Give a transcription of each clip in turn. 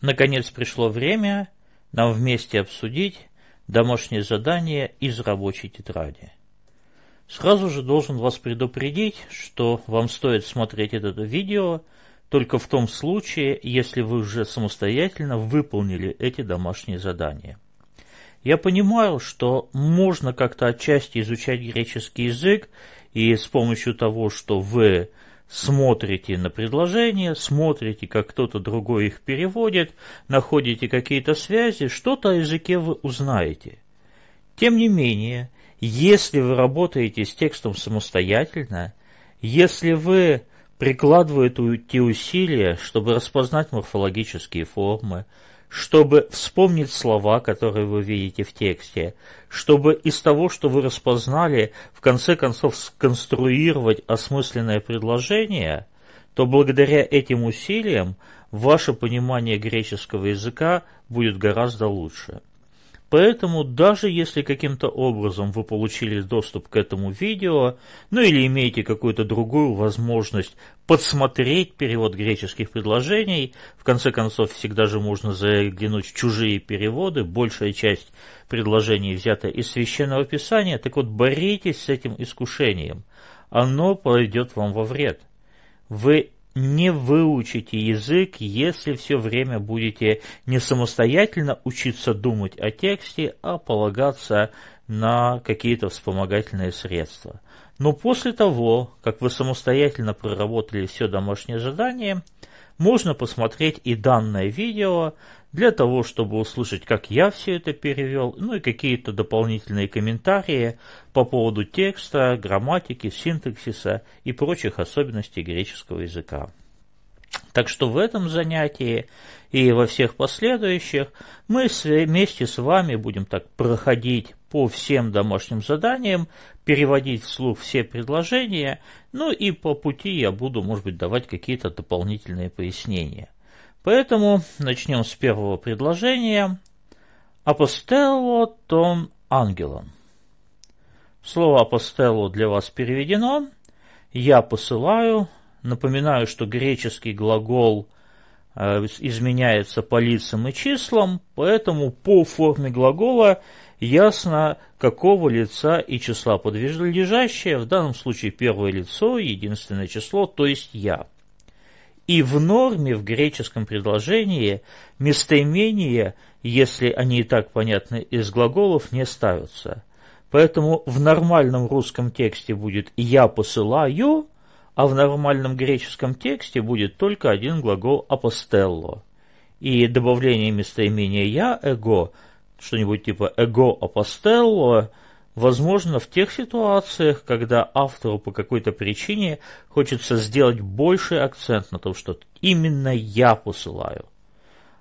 Наконец пришло время нам вместе обсудить домашнее задание из рабочей тетради. Сразу же должен вас предупредить, что вам стоит смотреть это видео только в том случае, если вы уже самостоятельно выполнили эти домашние задания. Я понимаю, что можно как-то отчасти изучать греческий язык, и с помощью того, что вы смотрите на предложения, смотрите, как кто-то другой их переводит, находите какие-то связи, что-то о языке вы узнаете. Тем не менее, если вы работаете с текстом самостоятельно, если вы прикладываете те усилия, чтобы распознать морфологические формы, чтобы вспомнить слова, которые вы видите в тексте, чтобы из того, что вы распознали, в конце концов сконструировать осмысленное предложение, то благодаря этим усилиям ваше понимание греческого языка будет гораздо лучше. Поэтому даже если каким-то образом вы получили доступ к этому видео, ну или имеете какую-то другую возможность подсмотреть перевод греческих предложений, в конце концов всегда же можно заглянуть в чужие переводы, большая часть предложений взята из священного писания, так вот боритесь с этим искушением, оно пойдет вам во вред. Вы не выучите язык, если все время будете не самостоятельно учиться думать о тексте, а полагаться на какие-то вспомогательные средства. Но после того, как вы самостоятельно проработали все домашнее задание – можно посмотреть и данное видео для того, чтобы услышать, как я все это перевел, ну и какие-то дополнительные комментарии по поводу текста, грамматики, синтаксиса и прочих особенностей греческого языка. Так что в этом занятии и во всех последующих мы вместе с вами будем так проходить по всем домашним заданиям, переводить вслух все предложения, ну и по пути я буду, может быть, давать какие-то дополнительные пояснения. Поэтому начнем с первого предложения. Апостелло тон ангелом. Слово апостелло для вас переведено. Я посылаю. Напоминаю, что греческий глагол э, изменяется по лицам и числам, поэтому по форме глагола ясно, какого лица и числа подлежащее, в данном случае первое лицо, единственное число, то есть «я». И в норме в греческом предложении местоимения, если они и так понятны из глаголов, не ставятся. Поэтому в нормальном русском тексте будет «я посылаю», а в нормальном греческом тексте будет только один глагол «апостелло». И добавление местоимения «я» – «эго» что-нибудь типа «эго апостелло», возможно, в тех ситуациях, когда автору по какой-то причине хочется сделать больший акцент на том, что именно я посылаю.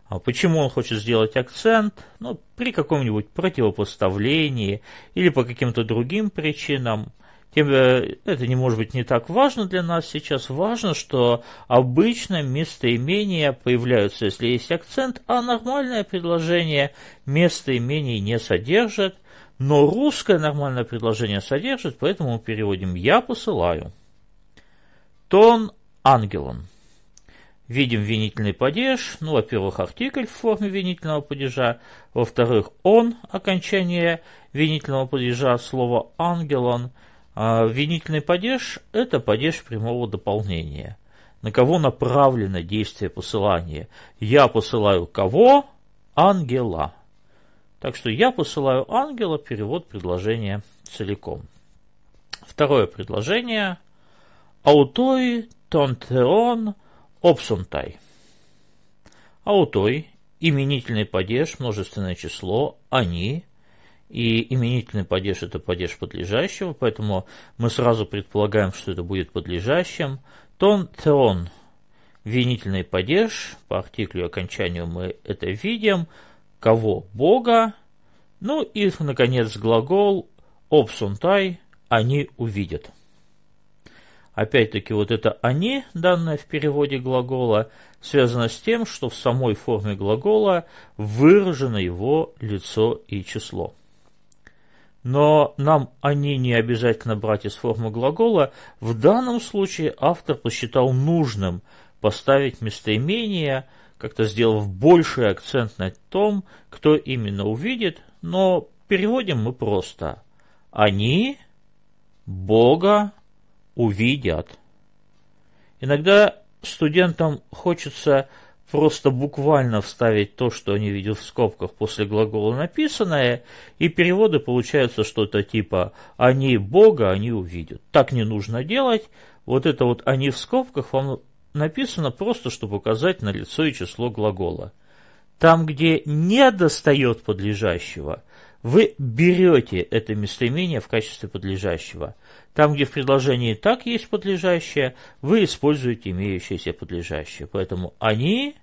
А почему он хочет сделать акцент? Ну, при каком-нибудь противопоставлении или по каким-то другим причинам – Э, это не может быть не так важно для нас сейчас. Важно, что обычно местоимения появляются, если есть акцент, а нормальное предложение местоимений не содержит, но русское нормальное предложение содержит, поэтому мы переводим «я посылаю». Тон ангелом. Видим винительный падеж, ну, во-первых, артикль в форме винительного падежа, во-вторых, он, окончание винительного падежа, слово ангелон – а винительный падеж – это падеж прямого дополнения. На кого направлено действие посылания? Я посылаю кого? Ангела. Так что я посылаю ангела, перевод предложения целиком. Второе предложение. Аутой тонтеон обсунтай. Аутой, именительный падеж, множественное число, они, и именительный падеж – это падеж подлежащего, поэтому мы сразу предполагаем, что это будет подлежащим. Тон – трон. Винительный падеж, по артиклю окончанию мы это видим. Кого? Бога. Ну и, наконец, глагол «обсунтай» – «они увидят». Опять-таки, вот это «они», данное в переводе глагола, связано с тем, что в самой форме глагола выражено его лицо и число но нам они не обязательно брать из формы глагола, в данном случае автор посчитал нужным поставить местоимение, как-то сделав больший акцент на том, кто именно увидит, но переводим мы просто. Они Бога увидят. Иногда студентам хочется просто буквально вставить то, что они видят в скобках после глагола написанное, и переводы получаются что-то типа «они Бога, они увидят». Так не нужно делать. Вот это вот «они» в скобках вам написано просто, чтобы указать на лицо и число глагола. Там, где не достает подлежащего – вы берете это местоимение в качестве подлежащего. Там, где в предложении так есть подлежащее, вы используете имеющееся подлежащее. Поэтому они,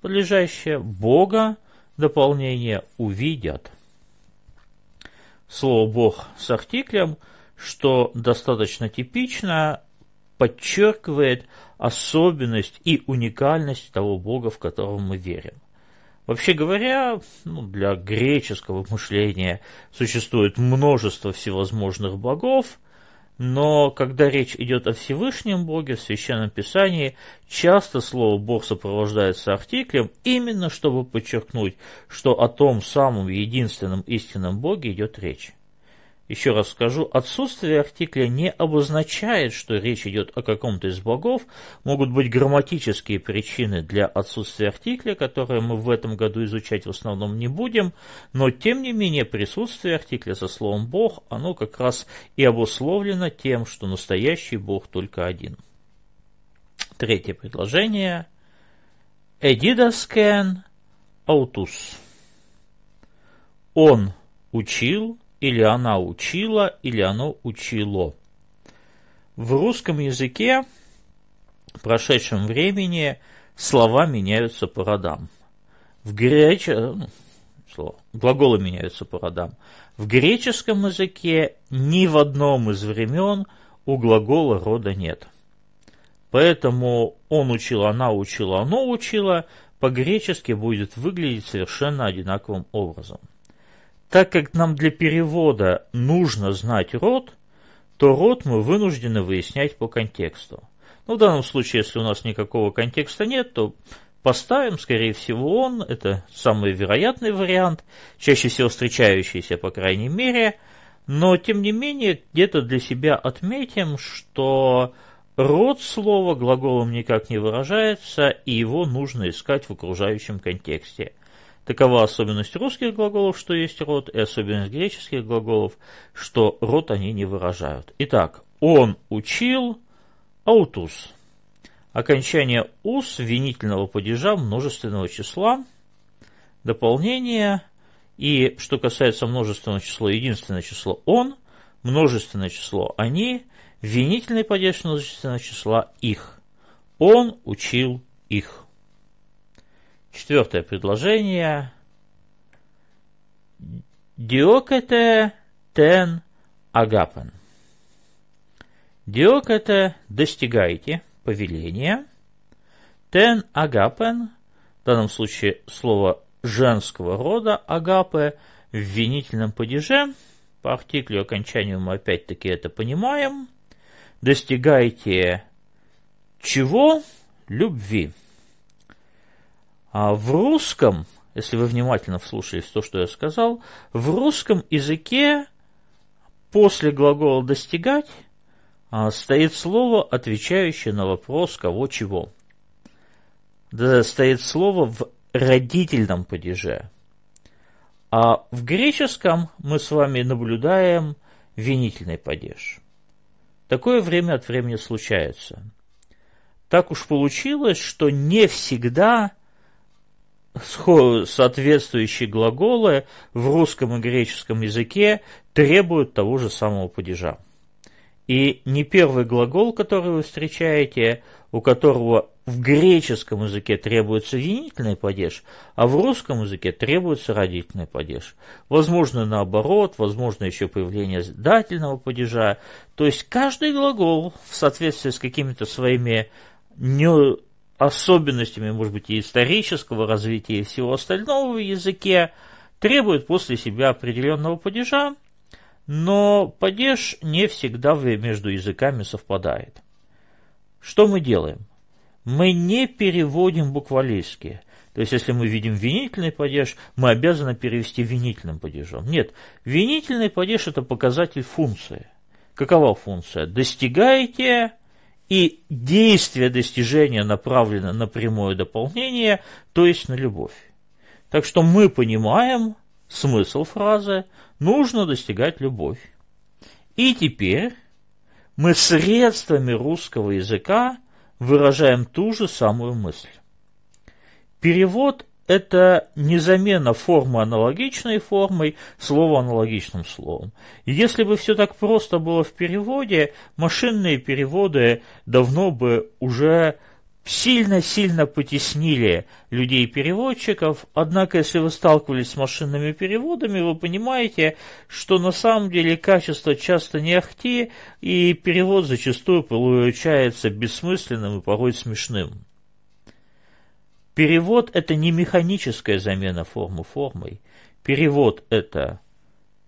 подлежащее, Бога, дополнение, увидят. Слово «Бог» с артиклем, что достаточно типично, подчеркивает особенность и уникальность того Бога, в которого мы верим. Вообще говоря, ну, для греческого мышления существует множество всевозможных богов, но когда речь идет о Всевышнем Боге в Священном Писании, часто слово «бог» сопровождается артиклем, именно чтобы подчеркнуть, что о том самом единственном истинном Боге идет речь. Еще раз скажу, отсутствие артикля не обозначает, что речь идет о каком-то из богов. Могут быть грамматические причины для отсутствия артикля, которые мы в этом году изучать в основном не будем, но тем не менее присутствие артикля со словом «бог» оно как раз и обусловлено тем, что настоящий бог только один. Третье предложение. Эдидаскен аутус. Он учил – или она учила, или оно учило. В русском языке в прошедшем времени слова меняются по родам. В греч... Э, ну, слово. Глаголы меняются по родам. В греческом языке ни в одном из времен у глагола рода нет. Поэтому он учил, она учила, оно учила, по-гречески будет выглядеть совершенно одинаковым образом так как нам для перевода нужно знать род, то род мы вынуждены выяснять по контексту. Ну, в данном случае, если у нас никакого контекста нет, то поставим, скорее всего, он, это самый вероятный вариант, чаще всего встречающийся, по крайней мере, но, тем не менее, где-то для себя отметим, что род слова глаголом никак не выражается, и его нужно искать в окружающем контексте – Такова особенность русских глаголов, что есть род, и особенность греческих глаголов, что род они не выражают. Итак, он учил аутус. Окончание ус винительного падежа множественного числа, дополнение, и что касается множественного числа, единственное число он, множественное число они, винительный падеж множественного числа их. Он учил их. Четвертое предложение. Диокете тен агапен. Диокете – достигайте повеления. Тен агапен, в данном случае слово женского рода агапе в винительном падеже. По артиклю окончанию мы опять-таки это понимаем. Достигайте чего? Любви. А в русском, если вы внимательно вслушались в то, что я сказал, в русском языке после глагола «достигать» а, стоит слово, отвечающее на вопрос «кого чего». Да, стоит слово в родительном падеже. А в греческом мы с вами наблюдаем винительный падеж. Такое время от времени случается. Так уж получилось, что не всегда – соответствующие глаголы в русском и греческом языке требуют того же самого падежа. И не первый глагол, который вы встречаете, у которого в греческом языке требуется винительный падеж, а в русском языке требуется родительный падеж. Возможно, наоборот, возможно, еще появление дательного падежа. То есть, каждый глагол в соответствии с какими-то своими не особенностями, может быть, и исторического развития и всего остального в языке, требует после себя определенного падежа, но падеж не всегда между языками совпадает. Что мы делаем? Мы не переводим буквалейски. То есть, если мы видим винительный падеж, мы обязаны перевести винительным падежом. Нет, винительный падеж – это показатель функции. Какова функция? Достигаете и действие достижения направлено на прямое дополнение, то есть на любовь. Так что мы понимаем смысл фразы «нужно достигать любовь». И теперь мы средствами русского языка выражаем ту же самую мысль. Перевод это не замена формы аналогичной формой, слова аналогичным словом. И если бы все так просто было в переводе, машинные переводы давно бы уже сильно-сильно потеснили людей-переводчиков, однако если вы сталкивались с машинными переводами, вы понимаете, что на самом деле качество часто не ахти, и перевод зачастую получается бессмысленным и порой смешным. Перевод – это не механическая замена формы формой. Перевод – это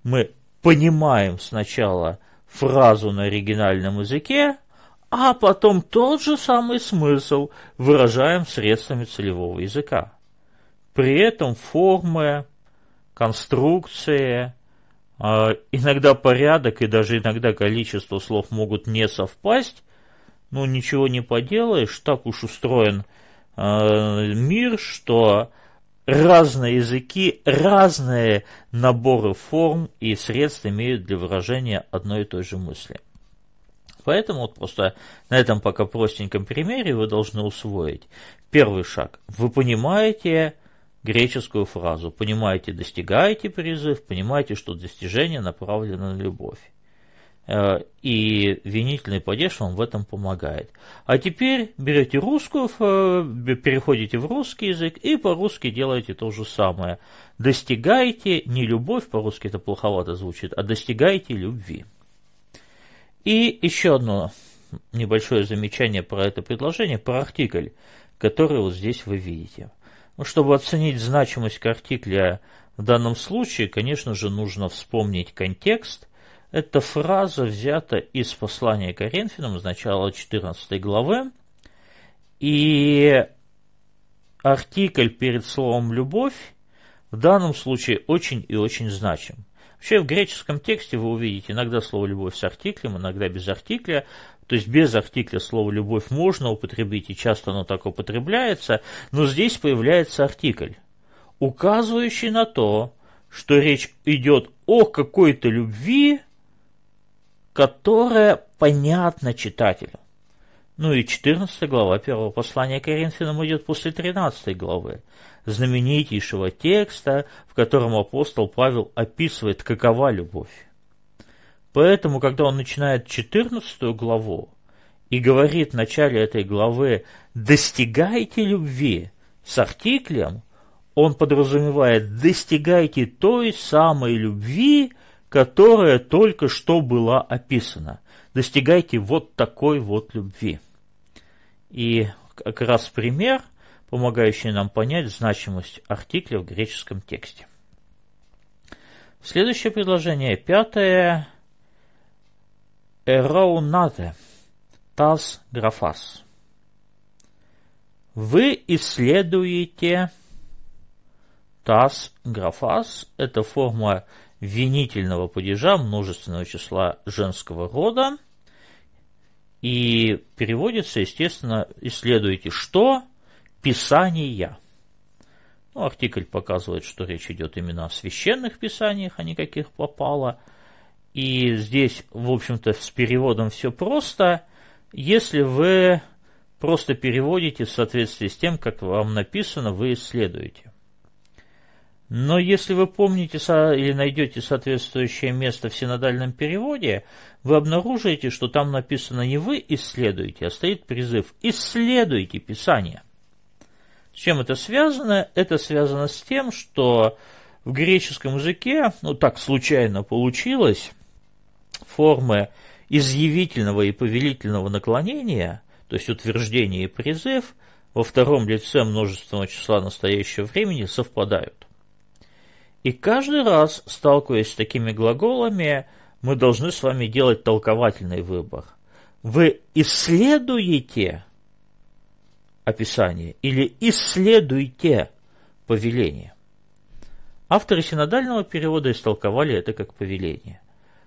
мы понимаем сначала фразу на оригинальном языке, а потом тот же самый смысл выражаем средствами целевого языка. При этом формы, конструкции, э, иногда порядок и даже иногда количество слов могут не совпасть, но ну, ничего не поделаешь, так уж устроен – Э, мир, что разные языки, разные наборы форм и средств имеют для выражения одной и той же мысли. Поэтому вот просто на этом пока простеньком примере вы должны усвоить. Первый шаг. Вы понимаете греческую фразу, понимаете, достигаете призыв, понимаете, что достижение направлено на любовь. Э, и винительный падеж вам в этом помогает. А теперь берете русскую, э, переходите в русский язык и по-русски делаете то же самое. Достигайте не любовь, по-русски это плоховато звучит, а достигайте любви. И еще одно небольшое замечание про это предложение, про артикль, который вот здесь вы видите. Ну, чтобы оценить значимость артикля в данном случае, конечно же, нужно вспомнить контекст, эта фраза взята из послания Коринфянам с начала 14 главы. И артикль перед словом «любовь» в данном случае очень и очень значим. Вообще в греческом тексте вы увидите иногда слово «любовь» с артиклем, иногда без артикля. То есть без артикля слово «любовь» можно употребить, и часто оно так употребляется, но здесь появляется артикль, указывающий на то, что речь идет о какой-то любви, которое понятно читателю. Ну и 14 глава первого послания Коринфянам идет после 13 главы, знаменитейшего текста, в котором апостол Павел описывает, какова любовь. Поэтому, когда он начинает 14 главу и говорит в начале этой главы «достигайте любви» с артиклем, он подразумевает «достигайте той самой любви, которая только что была описана. Достигайте вот такой вот любви. И как раз пример, помогающий нам понять значимость артикля в греческом тексте. Следующее предложение, пятое. Эроунате, таз графас. Вы исследуете таз графас. Это форма винительного падежа множественного числа женского рода. И переводится, естественно, исследуйте что? Писания. Ну, артикль показывает, что речь идет именно о священных писаниях, а не каких попало. И здесь, в общем-то, с переводом все просто. Если вы просто переводите в соответствии с тем, как вам написано, вы исследуете. Но если вы помните или найдете соответствующее место в синодальном переводе, вы обнаружите, что там написано не «вы исследуете», а стоит призыв «исследуйте Писание». С чем это связано? Это связано с тем, что в греческом языке, ну так случайно получилось, формы изъявительного и повелительного наклонения, то есть утверждение и призыв, во втором лице множественного числа настоящего времени совпадают. И каждый раз, сталкиваясь с такими глаголами, мы должны с вами делать толковательный выбор. Вы исследуете описание или исследуете повеление. Авторы синодального перевода истолковали это как повеление.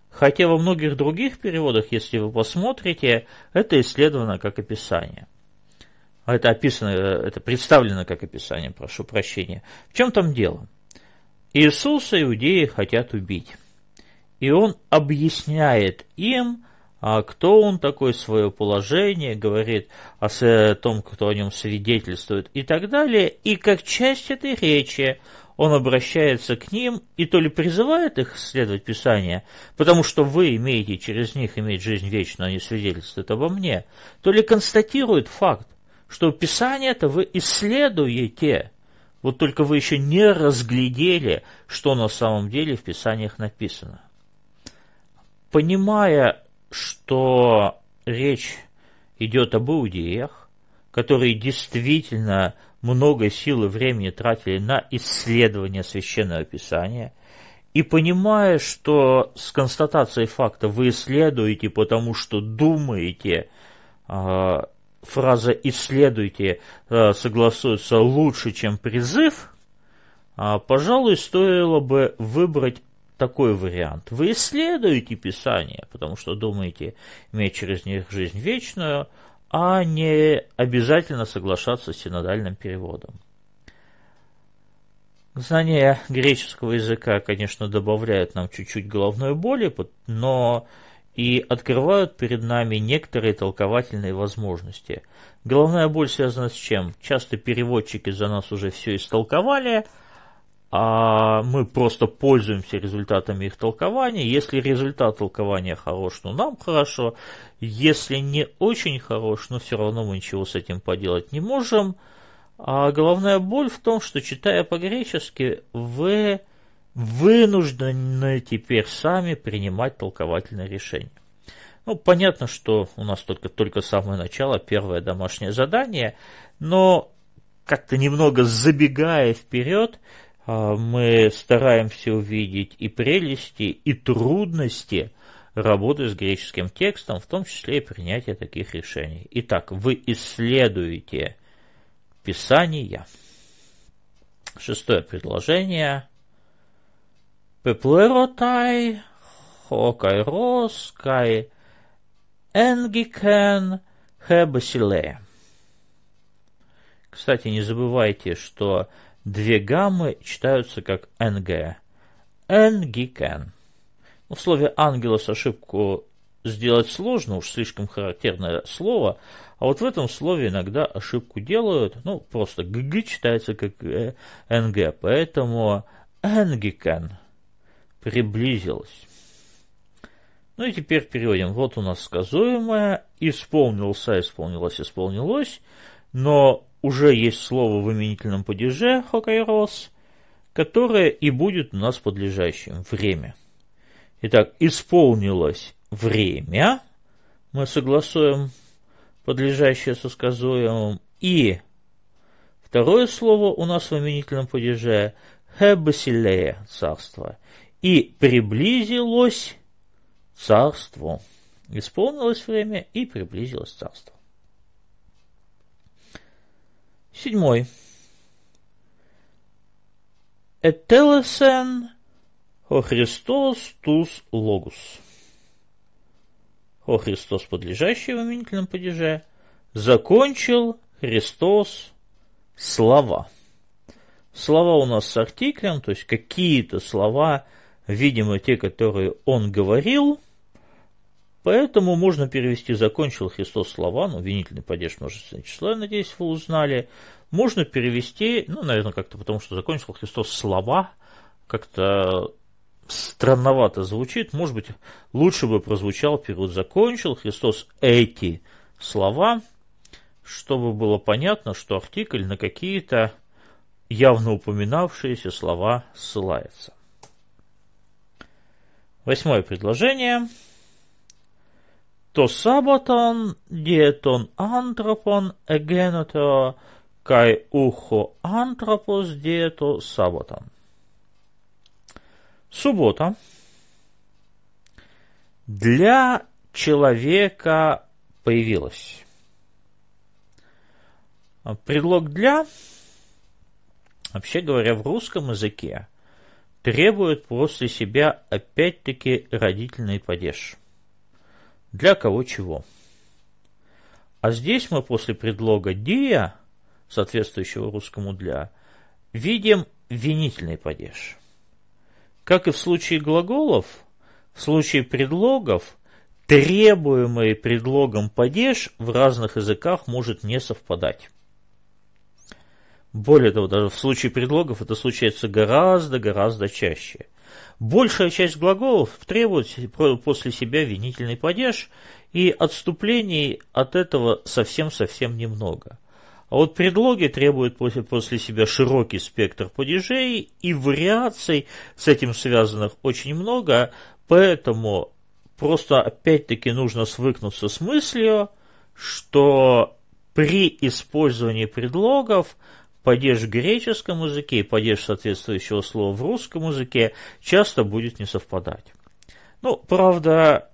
Хотя во многих других переводах, если вы посмотрите, это исследовано как описание. Это описано, это представлено как описание, прошу прощения. В чем там дело? Иисуса иудеи хотят убить. И он объясняет им, а, кто он такой, свое положение, говорит о том, кто о нем свидетельствует и так далее. И как часть этой речи он обращается к ним и то ли призывает их следовать Писание, потому что вы имеете через них иметь жизнь вечную, они свидетельствуют обо мне, то ли констатирует факт, что писание это вы исследуете, вот только вы еще не разглядели, что на самом деле в Писаниях написано. Понимая, что речь идет об иудеях, которые действительно много сил и времени тратили на исследование Священного Писания, и понимая, что с констатацией факта вы исследуете, потому что думаете, а, фраза «исследуйте» э, согласуется лучше, чем призыв, а, пожалуй, стоило бы выбрать такой вариант. Вы исследуете Писание, потому что думаете иметь через них жизнь вечную, а не обязательно соглашаться с синодальным переводом. Знание греческого языка, конечно, добавляет нам чуть-чуть головной боли, но и открывают перед нами некоторые толковательные возможности. Головная боль связана с чем? Часто переводчики за нас уже все истолковали, а мы просто пользуемся результатами их толкования. Если результат толкования хорош, ну нам хорошо. Если не очень хорош, но ну, все равно мы ничего с этим поделать не можем. А головная боль в том, что читая по-гречески, вы вынуждены теперь сами принимать толковательное решение. Ну, понятно, что у нас только, только самое начало, первое домашнее задание, но как-то немного забегая вперед, а, мы стараемся увидеть и прелести, и трудности работы с греческим текстом, в том числе и принятие таких решений. Итак, вы исследуете Писание. Шестое предложение – Peplerotai, Hokairos, kai Энгикен хебасиле. Кстати, не забывайте, что две гаммы читаются как НГ. Энгикен. Ну, в слове «ангелос» ошибку сделать сложно, уж слишком характерное слово, а вот в этом слове иногда ошибку делают, ну, просто «гг» читается как э, «нг», поэтому «энгикен» приблизилось. Ну и теперь переводим. Вот у нас сказуемое. Исполнился, исполнилось, исполнилось. Но уже есть слово в именительном падеже «хокайрос», которое и будет у нас подлежащим – время. Итак, исполнилось время, мы согласуем подлежащее со сказуемым, и второе слово у нас в именительном падеже «хэбасилея» – царство и приблизилось царство. Исполнилось время и приблизилось царство. Седьмой. Этелесен о Христос тус логус. О Христос, подлежащий в именительном падеже, закончил Христос слова. Слова у нас с артиклем, то есть какие-то слова – видимо, те, которые он говорил, Поэтому можно перевести «закончил Христос слова», ну, винительный падеж множественного числа, надеюсь, вы узнали. Можно перевести, ну, наверное, как-то потому, что «закончил Христос слова», как-то странновато звучит. Может быть, лучше бы прозвучал перевод «закончил Христос эти слова», чтобы было понятно, что артикль на какие-то явно упоминавшиеся слова ссылается. Восьмое предложение. То сабатон диетон антропон эгенотео кай ухо антропос дието сабатон. Суббота. Для человека появилась. Предлог «для», вообще говоря, в русском языке требует после себя опять-таки родительной падеж. Для кого чего. А здесь мы после предлога «dia», соответствующего русскому «для», видим винительный падеж. Как и в случае глаголов, в случае предлогов требуемый предлогом падеж в разных языках может не совпадать. Более того, даже в случае предлогов это случается гораздо-гораздо чаще. Большая часть глаголов требует после себя винительный падеж, и отступлений от этого совсем-совсем немного. А вот предлоги требуют после, после себя широкий спектр падежей, и вариаций с этим связанных очень много, поэтому просто опять-таки нужно свыкнуться с мыслью, что при использовании предлогов – падеж в греческом языке и падеж соответствующего слова в русском языке часто будет не совпадать. Ну, правда,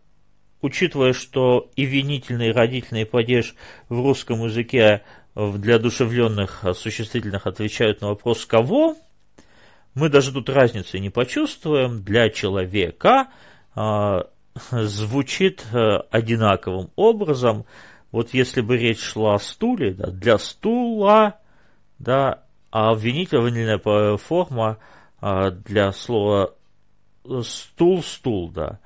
учитывая, что и винительный, и родительный падеж в русском языке для душевленных существительных отвечают на вопрос «кого?», мы даже тут разницы не почувствуем. Для человека э, звучит э, одинаковым образом. Вот если бы речь шла о стуле, да, для стула да, а обвинительная форма а, для слова э, стул, стул, да.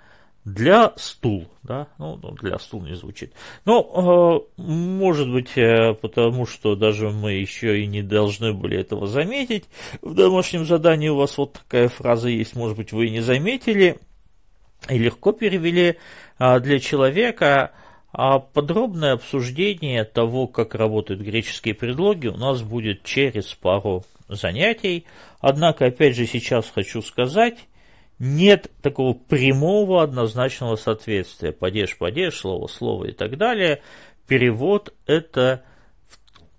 Для стул, да, ну, ну для стул не звучит. Но, ну, э, может быть, э, потому что даже мы еще и не должны были этого заметить. В домашнем задании у вас вот такая фраза есть, может быть, вы и не заметили, и легко перевели а, для человека, а подробное обсуждение того, как работают греческие предлоги, у нас будет через пару занятий. Однако, опять же, сейчас хочу сказать, нет такого прямого однозначного соответствия. Падеж, падеж, слово, слово и так далее. Перевод – это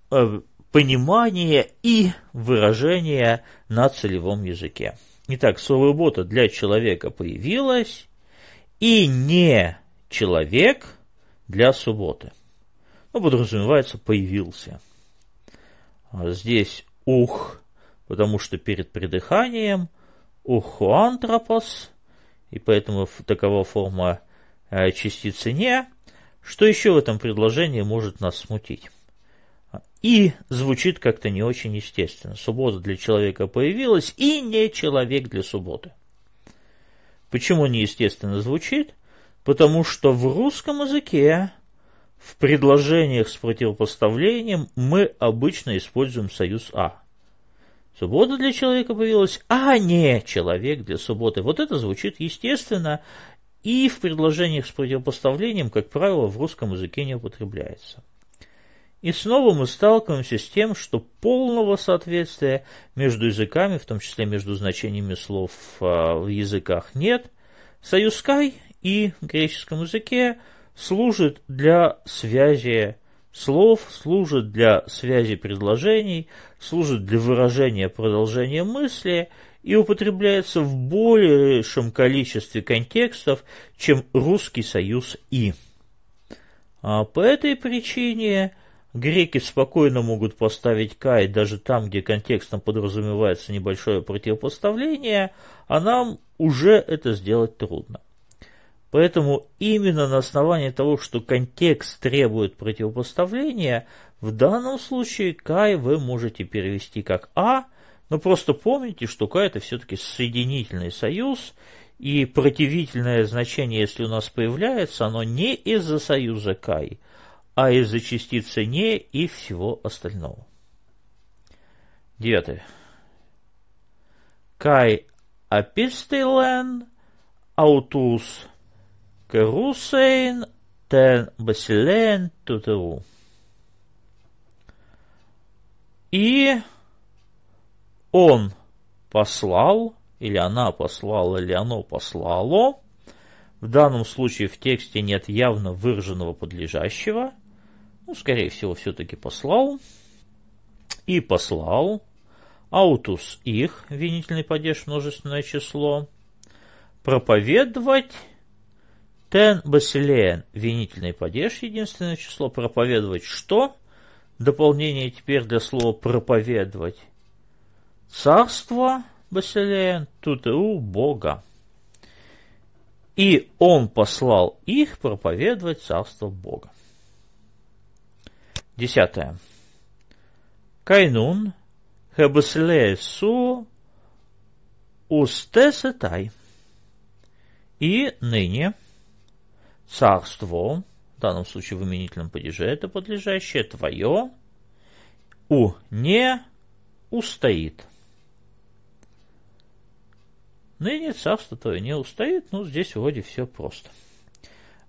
э, понимание и выражение на целевом языке. Итак, слово "бота" для человека появилось, и не человек – для субботы. Ну, подразумевается, появился. А здесь ух, потому что перед придыханием ухуантропос, и поэтому такова форма э, частицы «не». Что еще в этом предложении может нас смутить? А, и звучит как-то не очень естественно. Суббота для человека появилась, и не человек для субботы. Почему неестественно звучит? потому что в русском языке в предложениях с противопоставлением мы обычно используем союз «а». Суббота для человека появилась, а не человек для субботы. Вот это звучит естественно и в предложениях с противопоставлением, как правило, в русском языке не употребляется. И снова мы сталкиваемся с тем, что полного соответствия между языками, в том числе между значениями слов а, в языках, нет. Союз «кай» и в греческом языке служит для связи слов, служит для связи предложений, служит для выражения продолжения мысли и употребляется в большем количестве контекстов, чем русский союз «и». А по этой причине греки спокойно могут поставить «кай» даже там, где контекстом подразумевается небольшое противопоставление, а нам уже это сделать трудно. Поэтому именно на основании того, что контекст требует противопоставления, в данном случае кай вы можете перевести как А, но просто помните, что кай это все-таки соединительный союз, и противительное значение, если у нас появляется, оно не из-за союза Кай, а из-за частицы не и всего остального. Девятое. Кай апистелен аутус Керусейн тен басилен тутеву. И он послал, или она послала, или оно послало, в данном случае в тексте нет явно выраженного подлежащего, ну, скорее всего, все-таки послал, и послал, аутус их, винительный падеж, множественное число, проповедовать Тен Басилеен, винительный падеж, единственное число, проповедовать что? Дополнение теперь для слова проповедовать. Царство Басилеен, тут и у Бога. И он послал их проповедовать царство Бога. Десятое. Кайнун Хебаслеесу Устесетай. И ныне – царство, в данном случае в именительном падеже это подлежащее, твое, у не устоит. Ныне царство твое не устоит, ну здесь вроде все просто.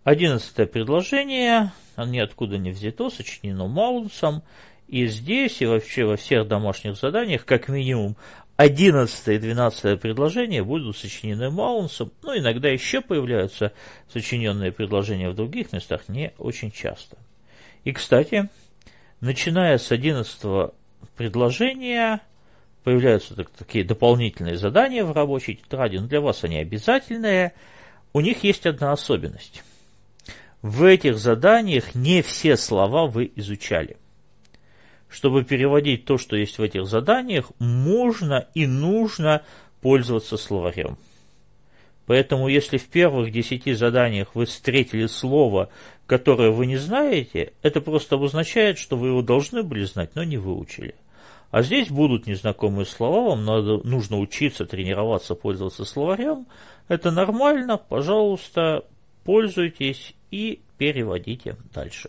Одиннадцатое предложение, ниоткуда не взято, сочинено Маунсом, и здесь, и вообще во всех домашних заданиях, как минимум 11 и 12 предложения будут сочинены Маунсом, но ну, иногда еще появляются сочиненные предложения в других местах, не очень часто. И, кстати, начиная с 11 предложения появляются так, такие дополнительные задания в рабочей тетради, но для вас они обязательные. У них есть одна особенность. В этих заданиях не все слова вы изучали. Чтобы переводить то, что есть в этих заданиях, можно и нужно пользоваться словарем. Поэтому, если в первых десяти заданиях вы встретили слово, которое вы не знаете, это просто обозначает, что вы его должны были знать, но не выучили. А здесь будут незнакомые слова, вам надо, нужно учиться, тренироваться, пользоваться словарем. Это нормально, пожалуйста, пользуйтесь и переводите дальше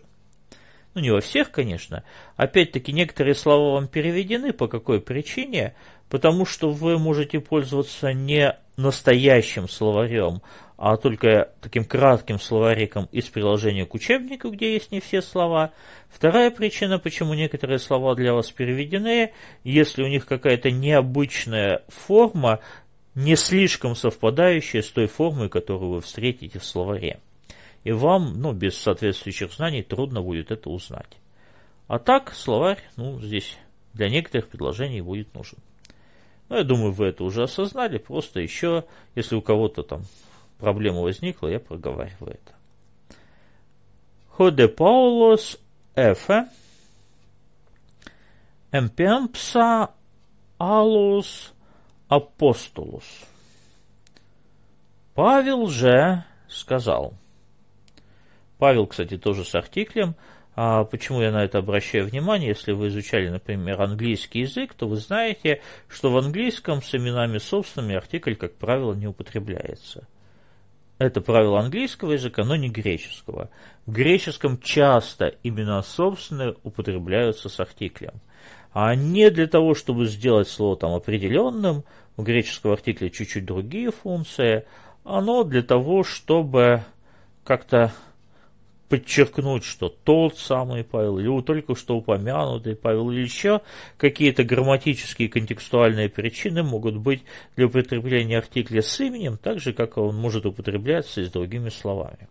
ну не во всех, конечно, опять-таки некоторые слова вам переведены, по какой причине, потому что вы можете пользоваться не настоящим словарем, а только таким кратким словариком из приложения к учебнику, где есть не все слова. Вторая причина, почему некоторые слова для вас переведены, если у них какая-то необычная форма, не слишком совпадающая с той формой, которую вы встретите в словаре и вам, ну, без соответствующих знаний трудно будет это узнать. А так, словарь, ну, здесь для некоторых предложений будет нужен. Ну, я думаю, вы это уже осознали, просто еще, если у кого-то там проблема возникла, я проговариваю это. Ходе Паулос Эфе Эмпемпса Алус Апостолус. Павел же сказал – Павел, кстати, тоже с артиклем. А почему я на это обращаю внимание? Если вы изучали, например, английский язык, то вы знаете, что в английском с именами собственными артикль, как правило, не употребляется. Это правило английского языка, но не греческого. В греческом часто имена собственные употребляются с артиклем. А не для того, чтобы сделать слово там определенным, у греческого артикля чуть-чуть другие функции, оно для того, чтобы как-то подчеркнуть, что тот самый Павел, или только что упомянутый Павел Ильича, какие-то грамматические и контекстуальные причины могут быть для употребления артикля с именем, так же, как он может употребляться и с другими словами.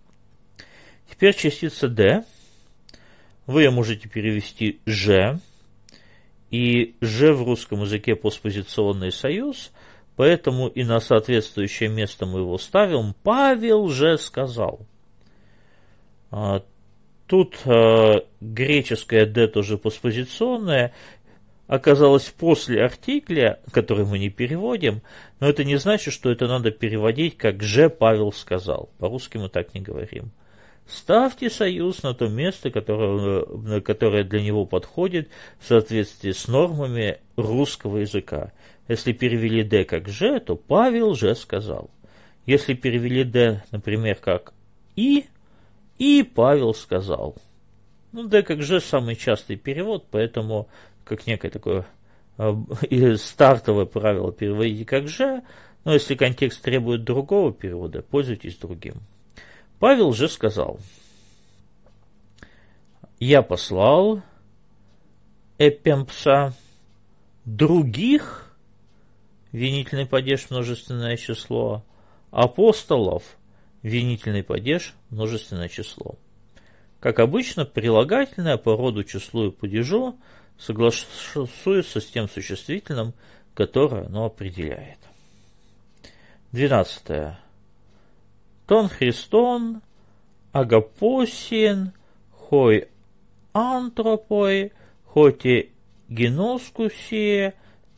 Теперь частица «д». Вы можете перевести «ж», и «ж» в русском языке постпозиционный союз, поэтому и на соответствующее место мы его ставим «Павел же сказал». А, тут а, греческая «д» тоже постпозиционная, оказалось после артикля, который мы не переводим, но это не значит, что это надо переводить, как же Павел сказал. По-русски мы так не говорим. Ставьте союз на то место, которое, которое для него подходит в соответствии с нормами русского языка. Если перевели «д» как «же», то Павел «же» сказал. Если перевели «д», например, как «и», и Павел сказал. Ну, да как же самый частый перевод, поэтому как некое такое э, стартовое правило переводите как же, но если контекст требует другого перевода, пользуйтесь другим. Павел же сказал, я послал Эпемпса других, винительный падеж множественное число, апостолов – Винительный падеж – множественное число. Как обычно, прилагательное по роду числу и падежу согласуется с тем существительным, которое оно определяет. 12. Тон Христон, Агапосин, Хой Антропой, Хоти Геноскуси,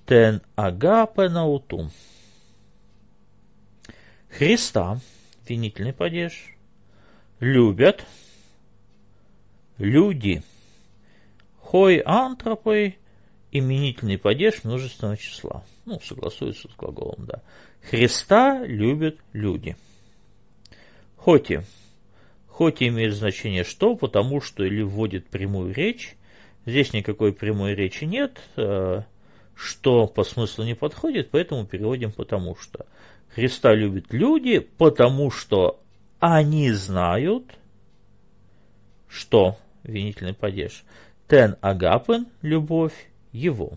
Тен Агапе Наутум. Христа – винительный падеж. Любят. Люди. Хой антропой именительный падеж множественного числа. Ну, согласуется с глаголом, да. Христа любят люди. Хоти. Хоти имеет значение что, потому что или вводит прямую речь. Здесь никакой прямой речи нет, э, что по смыслу не подходит, поэтому переводим потому что. Христа любят люди, потому что они знают, что винительный падеж. Тен агапен – любовь его.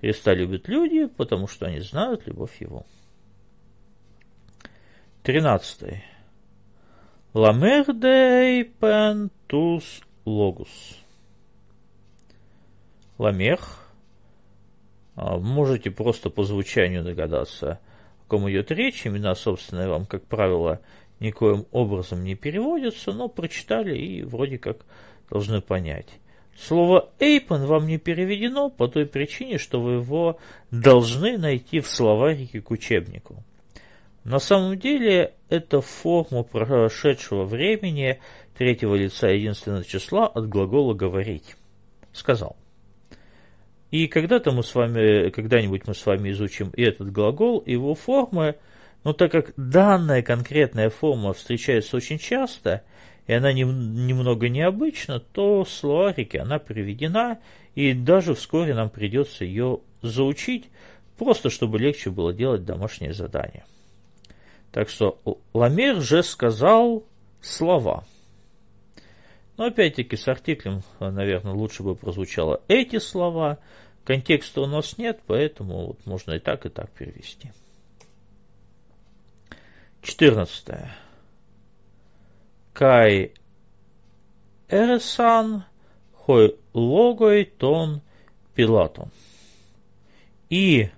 Христа любят люди, потому что они знают любовь его. Тринадцатый. Ламердей пентус логус. Ламех. А, можете просто по звучанию догадаться каком идет речь, имена собственные вам, как правило, никоим образом не переводятся, но прочитали и вроде как должны понять. Слово «эйпен» вам не переведено по той причине, что вы его должны найти в словарике к учебнику. На самом деле, это форма прошедшего времени третьего лица единственного числа от глагола «говорить». Сказал – и когда-то мы с вами, когда-нибудь мы с вами изучим и этот глагол, и его формы, но так как данная конкретная форма встречается очень часто, и она не, немного необычна, то в словарике она приведена, и даже вскоре нам придется ее заучить, просто чтобы легче было делать домашнее задание. Так что Ламер же сказал слова. Но опять-таки с артиклем, э, наверное, лучше бы прозвучало эти слова. Контекста у нас нет, поэтому вот можно и так, и так перевести. 14. Кай эресан хой логой тон пилатом. И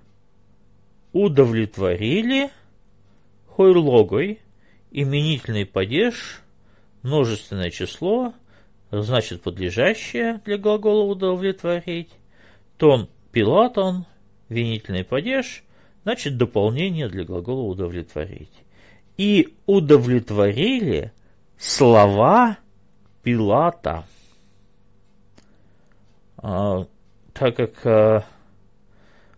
удовлетворили хой логой именительный падеж, множественное число, значит подлежащее для глагола удовлетворить, тон пилатон, винительный падеж, значит дополнение для глагола удовлетворить. И удовлетворили слова Пилата. А, так как а,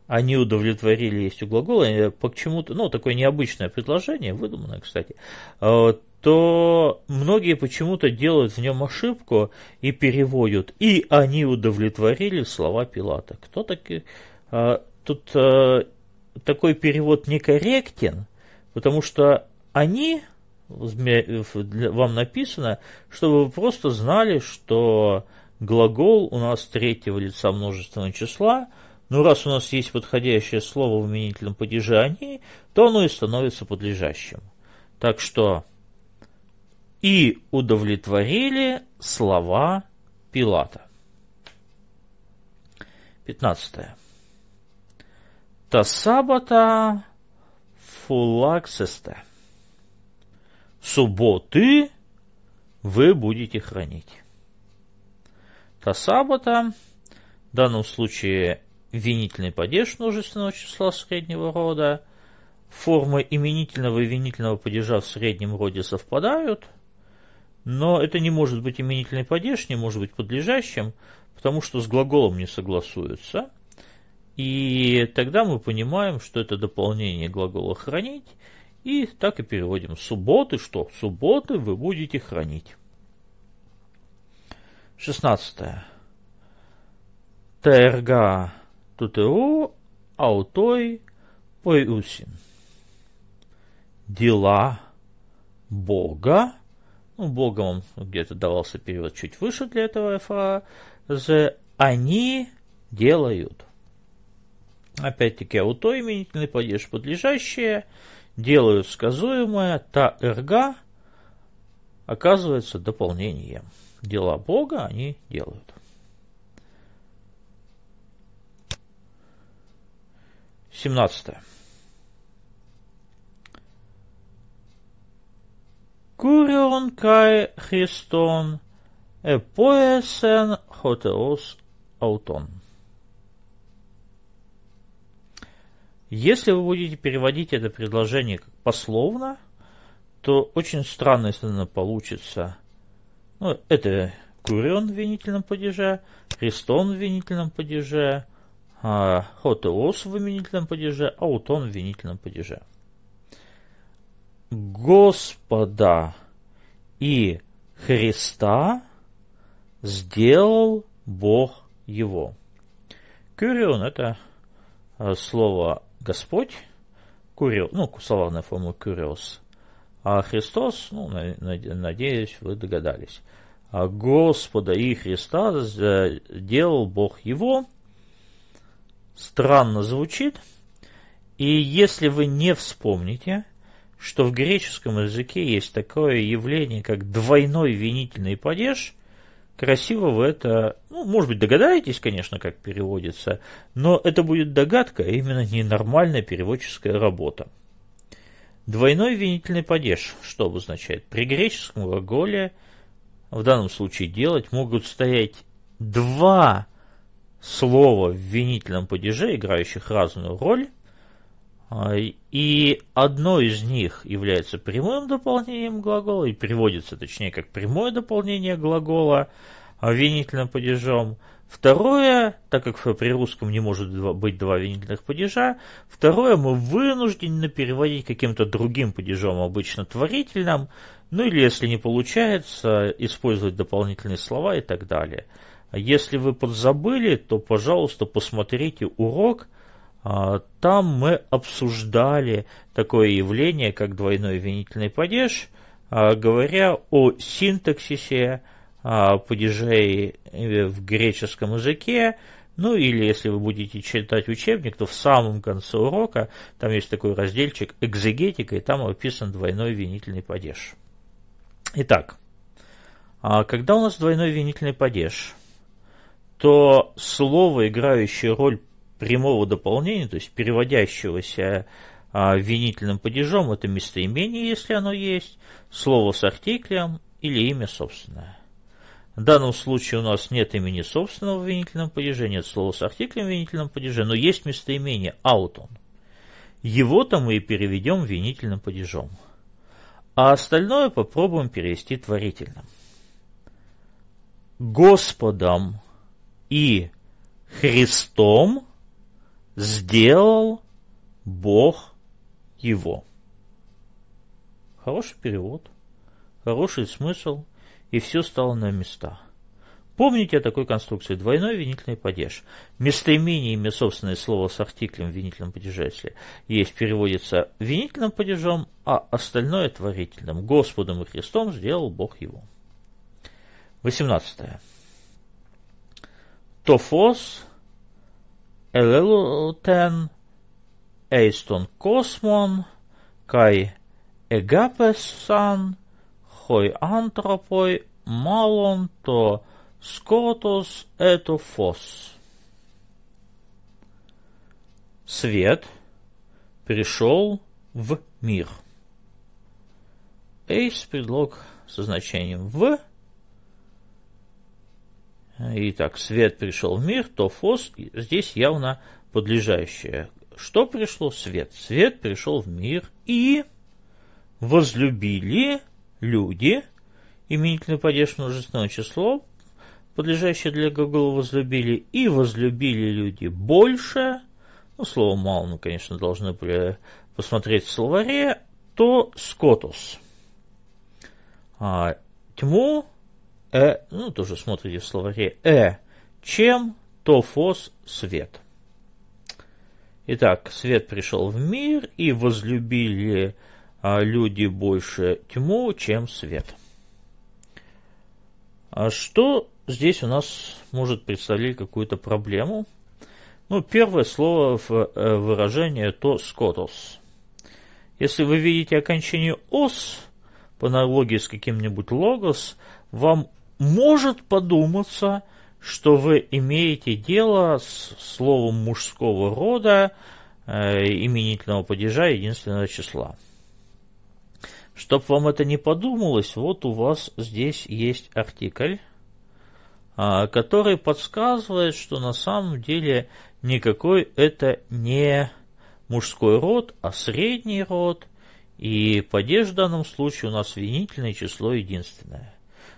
они удовлетворили есть у глагола, э, почему то ну, такое необычное предложение, выдуманное, кстати, а, то многие почему-то делают в нем ошибку и переводят. И они удовлетворили слова Пилата. Кто таки... А, тут а, такой перевод некорректен, потому что они, вам написано, чтобы вы просто знали, что глагол у нас третьего лица множественного числа, но ну, раз у нас есть подходящее слово в именительном падеже «они», то оно и становится подлежащим. Так что и удовлетворили слова Пилата. 15. Тасабата фулаксесте. Субботы вы будете хранить. Тасабата, в данном случае винительный падеж множественного числа среднего рода, формы именительного и винительного падежа в среднем роде совпадают – но это не может быть именительный падеж, не может быть подлежащим, потому что с глаголом не согласуется. И тогда мы понимаем, что это дополнение глагола «хранить», и так и переводим. Субботы что? Субботы вы будете хранить. 16. Терга тутеру аутой поиусин. Дела Бога ну убогом где-то давался перевод чуть выше для этого фразы, они делают. Опять-таки, аутоименительный падеж подлежащее, делают сказуемое, та эрга оказывается дополнением. Дела Бога они делают. Семнадцатое. Curion кай христон, e хотеос, аутон. Если вы будете переводить это предложение как пословно, то очень странно, если оно получится. Ну, это Курион в винительном падеже, Христон в винительном падеже, Хотеос а, в винительном падеже, Аутон в винительном падеже. Господа и Христа сделал Бог его. Кюрион – это э, слово «Господь», курио, ну, словарная форма «кюриос», а Христос, ну, надеюсь, вы догадались. а Господа и Христа сделал Бог его. Странно звучит. И если вы не вспомните – что в греческом языке есть такое явление, как двойной винительный падеж. Красиво вы это, ну, может быть, догадаетесь, конечно, как переводится, но это будет догадка, а именно ненормальная переводческая работа. Двойной винительный падеж, что обозначает? При греческом глаголе, в данном случае делать, могут стоять два слова в винительном падеже, играющих разную роль, а, и одно из них является прямым дополнением глагола и приводится, точнее, как прямое дополнение глагола а, винительным падежом. Второе, так как при русском не может быть два винительных падежа, второе мы вынуждены переводить каким-то другим падежом, обычно творительным, ну или если не получается, использовать дополнительные слова и так далее. А если вы подзабыли, то, пожалуйста, посмотрите урок – а, там мы обсуждали такое явление, как двойной винительный падеж, а, говоря о синтаксисе а, падежей э, в греческом языке, ну или если вы будете читать учебник, то в самом конце урока там есть такой разделчик экзегетика, и там описан двойной винительный падеж. Итак, когда у нас двойной винительный падеж, то слово, играющее роль прямого дополнения, то есть переводящегося а, винительным падежом, это местоимение, если оно есть, слово с артиклем или имя собственное. В данном случае у нас нет имени собственного в винительном падеже, нет слова с артиклем в винительном падеже, но есть местоимение «аутон». Его-то мы и переведем винительным падежом. А остальное попробуем перевести творительным. Господом и Христом – сделал Бог его. Хороший перевод, хороший смысл, и все стало на места. Помните о такой конструкции двойной винительный падеж. Местоимение имя собственное слово с артиклем в винительном падеже, если есть, переводится винительным падежом, а остальное творительным. Господом и Христом сделал Бог его. 18. Тофос Eleluten, Eiston Kosmon, kai Egapesan, hoi antropoi malon to skotos eto fos. Свет пришел в мир. Эйс предлог со значением «в» Итак, свет пришел в мир, то фос здесь явно подлежащее. Что пришло? Свет. Свет пришел в мир и возлюбили люди, именительное падеж множественного число, подлежащее для глагола возлюбили, и возлюбили люди больше, ну, слово мало мы, конечно, должны были посмотреть в словаре, то скотус. А, тьму э, ну, тоже смотрите в словаре, э, чем тофос свет. Итак, свет пришел в мир, и возлюбили а, люди больше тьму, чем свет. А что здесь у нас может представить какую-то проблему? Ну, первое слово в э, выражении то скотос. Если вы видите окончание ос, по аналогии с каким-нибудь логос, вам может подуматься, что вы имеете дело с словом мужского рода э, именительного падежа единственного числа. Чтоб вам это не подумалось, вот у вас здесь есть артикль, э, который подсказывает, что на самом деле никакой это не мужской род, а средний род, и падеж в данном случае у нас винительное число единственное.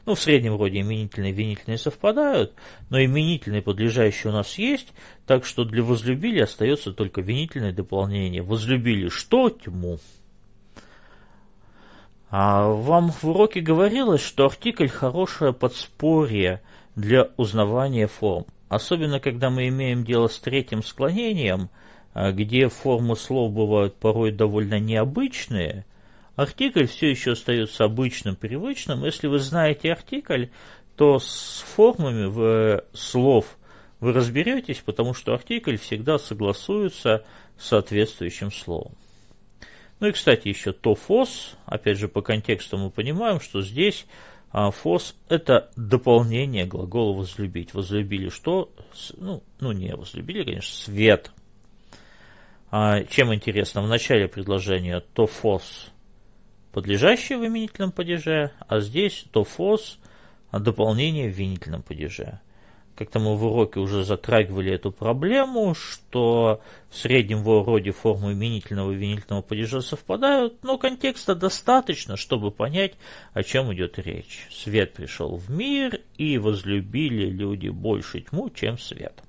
Ну, в среднем вроде именительные и винительные совпадают, но именительные подлежащие у нас есть, так что для возлюбили остается только винительное дополнение. Возлюбили что? Тьму. А вам в уроке говорилось, что артикль – хорошее подспорье для узнавания форм. Особенно, когда мы имеем дело с третьим склонением, а, где формы слов бывают порой довольно необычные – Артикль все еще остается обычным, привычным. Если вы знаете артикль, то с формами в слов вы разберетесь, потому что артикль всегда согласуется с соответствующим словом. Ну и, кстати, еще тофос. Опять же, по контексту мы понимаем, что здесь а, фос – это дополнение глагола «возлюбить». Возлюбили что? Ну, ну не возлюбили, конечно, свет. А, чем интересно, в начале предложения тофос подлежащее в именительном падеже, а здесь то фос, а дополнение в винительном падеже. Как-то мы в уроке уже затрагивали эту проблему, что в среднем в роде формы именительного и винительного падежа совпадают, но контекста достаточно, чтобы понять, о чем идет речь. Свет пришел в мир, и возлюбили люди больше тьму, чем свет.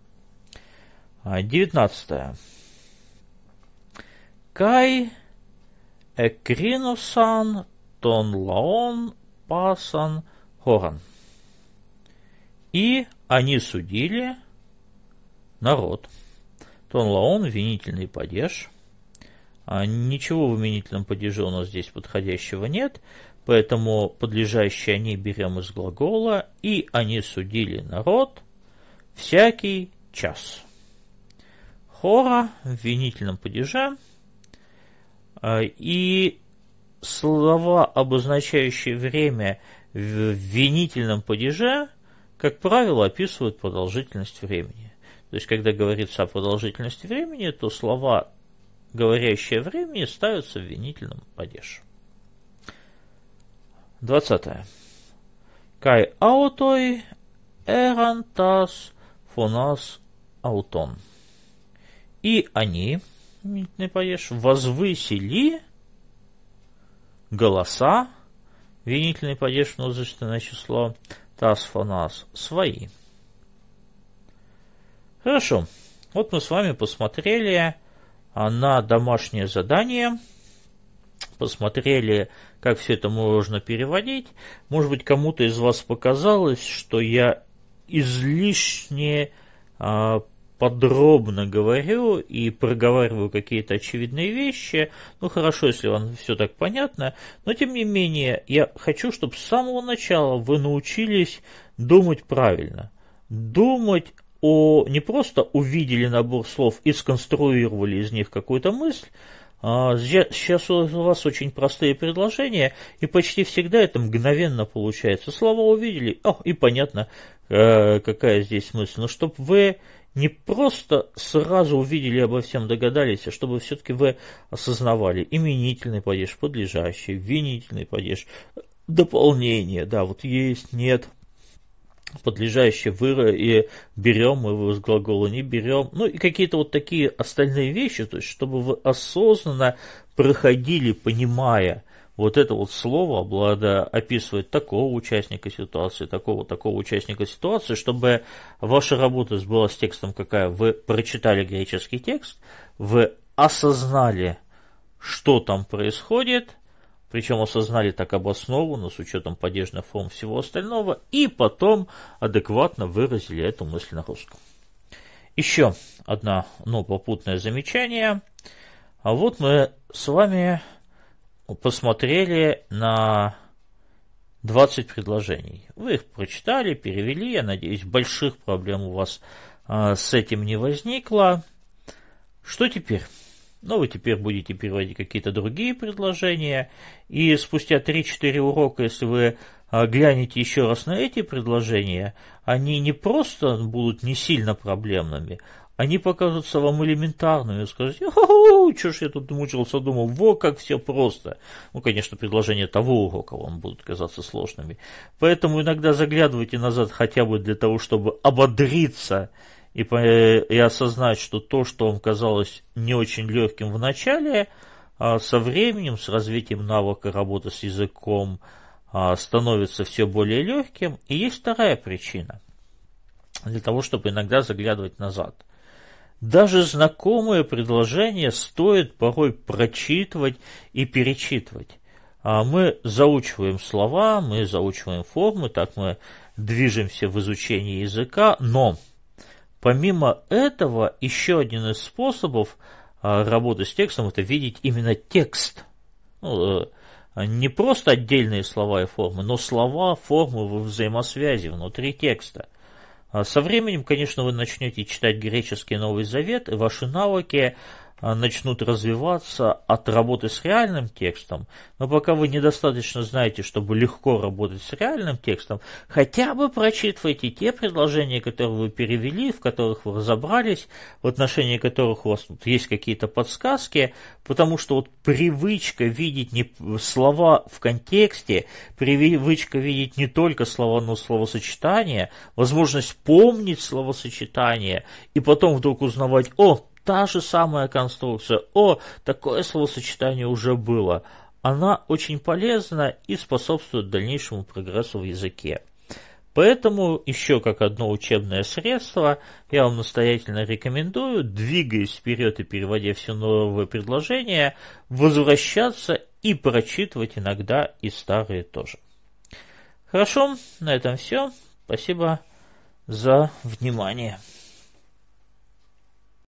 19. А, Кай Εκκρίνωσαν των λαών πάσαν χώραν. И они судили народ. Тон лаон, винительный падеж. А ничего в винительном падеже у нас здесь подходящего нет, поэтому подлежащие они берем из глагола, и они судили народ всякий час. Хора в винительном падеже – а, и слова, обозначающие время в винительном падеже, как правило, описывают продолжительность времени. То есть, когда говорится о продолжительности времени, то слова, говорящие о времени, ставятся в винительном падеже. 20. Кай аутой эрантас фонас аутон. И они, не поешь, возвысили голоса, винительный падеж множественное число тасфанас свои. Хорошо, вот мы с вами посмотрели а, на домашнее задание, посмотрели, как все это можно переводить. Может быть, кому-то из вас показалось, что я излишне а, подробно говорю и проговариваю какие-то очевидные вещи. Ну, хорошо, если вам все так понятно, но тем не менее, я хочу, чтобы с самого начала вы научились думать правильно. Думать о... не просто увидели набор слов и сконструировали из них какую-то мысль, а Сейчас у вас очень простые предложения, и почти всегда это мгновенно получается. Слова увидели, о, и понятно, э, какая здесь мысль. Но чтобы вы не просто сразу увидели обо всем догадались, а чтобы все-таки вы осознавали именительный падеж, подлежащий, винительный падеж, дополнение, да, вот есть, нет, подлежащее выра и берем его с глагола не берем, ну и какие-то вот такие остальные вещи, то есть чтобы вы осознанно проходили, понимая, вот это вот слово обладая, описывает такого участника ситуации, такого, такого участника ситуации, чтобы ваша работа была с текстом какая. Вы прочитали греческий текст, вы осознали, что там происходит, причем осознали так обоснованно, с учетом падежных форм всего остального, и потом адекватно выразили эту мысль на русском. Еще одно, ну попутное замечание. А вот мы с вами посмотрели на 20 предложений. Вы их прочитали, перевели. Я надеюсь, больших проблем у вас а, с этим не возникло. Что теперь? Ну, вы теперь будете переводить какие-то другие предложения. И спустя 3-4 урока, если вы а, глянете еще раз на эти предложения, они не просто будут не сильно проблемными, они покажутся вам элементарными. Вы скажете, что ж я тут мучился, думал, во как все просто. Ну, конечно, предложения того урока вам будут казаться сложными. Поэтому иногда заглядывайте назад хотя бы для того, чтобы ободриться и, и осознать, что то, что вам казалось не очень легким в начале, а со временем, с развитием навыка работы с языком а, становится все более легким. И есть вторая причина для того, чтобы иногда заглядывать назад – даже знакомое предложение стоит порой прочитывать и перечитывать. а Мы заучиваем слова, мы заучиваем формы, так мы движемся в изучении языка, но помимо этого еще один из способов а, работы с текстом – это видеть именно текст. Ну, э, не просто отдельные слова и формы, но слова, формы в взаимосвязи внутри текста. А со временем, конечно, вы начнете читать греческий Новый Завет, и ваши навыки а, начнут развиваться от работы с реальным текстом, но пока вы недостаточно знаете, чтобы легко работать с реальным текстом, хотя бы прочитывайте те предложения, которые вы перевели, в которых вы разобрались, в отношении которых у вас тут есть какие-то подсказки, потому что вот привычка видеть не слова в контексте, привычка видеть не только слова, но словосочетание, возможность помнить словосочетание и потом вдруг узнавать, о, та же самая конструкция. О, такое словосочетание уже было. Она очень полезна и способствует дальнейшему прогрессу в языке. Поэтому еще как одно учебное средство я вам настоятельно рекомендую, двигаясь вперед и переводя все новые предложения, возвращаться и прочитывать иногда и старые тоже. Хорошо, на этом все. Спасибо за внимание.